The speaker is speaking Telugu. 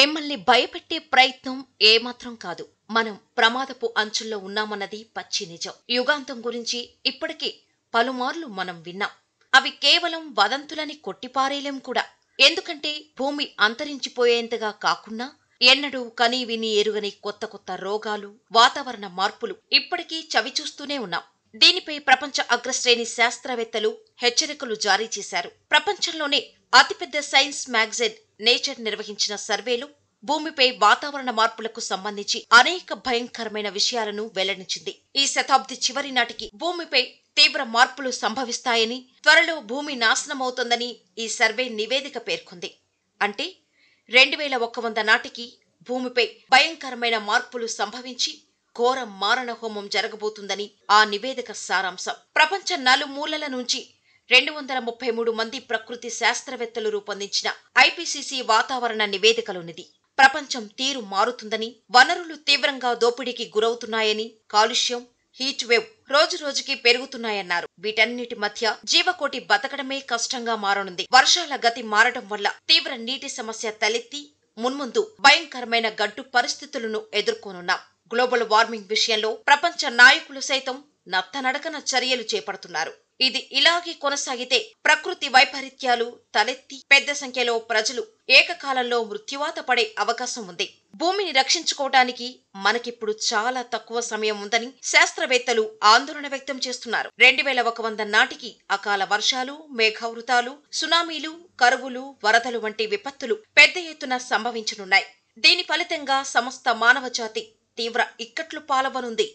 మిమ్మల్ని భయపెట్టే ప్రయత్నం ఏమాత్రం కాదు మనం ప్రమాదపు అంచుల్లో ఉన్నామన్నది పచ్చి నిజం యుగాంతం గురించి ఇప్పటికే పలుమార్లు మనం విన్నాం అవి కేవలం వదంతులని కొట్టిపారేయలేం కూడా ఎందుకంటే భూమి అంతరించిపోయేంతగా కాకుండా ఎన్నడూ కనీ విని ఎరుగని కొత్త కొత్త రోగాలు వాతావరణ మార్పులు ఇప్పటికీ చవిచూస్తూనే ఉన్నాం దీనిపై ప్రపంచ అగ్రశ్రేణి శాస్త్రవేత్తలు హెచ్చరికలు జారీ చేశారు ప్రపంచంలోనే అతిపెద్ద సైన్స్ మ్యాగజైన్ నేచర్ నిర్వహించిన సర్వేలు భూమిపై వాతావరణ మార్పులకు సంబంధించి అనేక భయంకరమైన విషయాలను వెల్లడించింది ఈ శతాబ్ది చివరి నాటికి భూమిపై తీవ్ర మార్పులు సంభవిస్తాయని త్వరలో భూమి నాశనమవుతుందని ఈ సర్వే నివేదిక పేర్కొంది అంటే రెండు వేల ఒక వంద నాటికి భూమిపై భయంకరమైన మార్పులు సంభవించి ఘోర మారణ హోమం జరగబోతుందని ఆ నివేదిక సారాంశం ప్రపంచ నలుమూలల నుంచి రెండు వందల ముప్పై మూడు మంది ప్రకృతి శాస్త్రవేత్తలు రూపొందించిన ఐపీసీసీ వాతావరణ నివేదికలోనిది ప్రపంచం తీరు మారుతుందని వనరులు తీవ్రంగా దోపిడీకి గురవుతున్నాయని కాలుష్యం హీట్ వేవ్ రోజు రోజుకి పెరుగుతున్నాయన్నారు వీటన్నిటి మధ్య జీవకోటి బతకడమే కష్టంగా మారనుంది వర్షాల గతి మారడం వల్ల తీవ్ర నీటి సమస్య తలెత్తి మున్ముందు భయంకరమైన గడ్డు పరిస్థితులను ఎదుర్కొనున్నాం గ్లోబల్ వార్మింగ్ విషయంలో ప్రపంచ నాయకులు సైతం నత్తనడకన చర్యలు చేపడుతున్నారు ఇది ఇలాగే కొనసాగితే ప్రకృతి వైపరీత్యాలు తలెత్తి పెద్ద సంఖ్యలో ప్రజలు ఏకకాలంలో మృత్యువాత పడే అవకాశం ఉంది భూమిని రక్షించుకోవటానికి మనకిప్పుడు చాలా తక్కువ సమయం ఉందని శాస్త్రవేత్తలు ఆందోళన వ్యక్తం చేస్తున్నారు రెండు వేల ఒక వంద నాటికి అకాల వర్షాలు మేఘావృతాలు సునామీలు కరువులు వరదలు వంటి విపత్తులు పెద్ద ఎత్తున సంభవించనున్నాయి దీని ఫలితంగా సమస్త మానవ జాతి తీవ్ర ఇక్కట్లు పాలవనుంది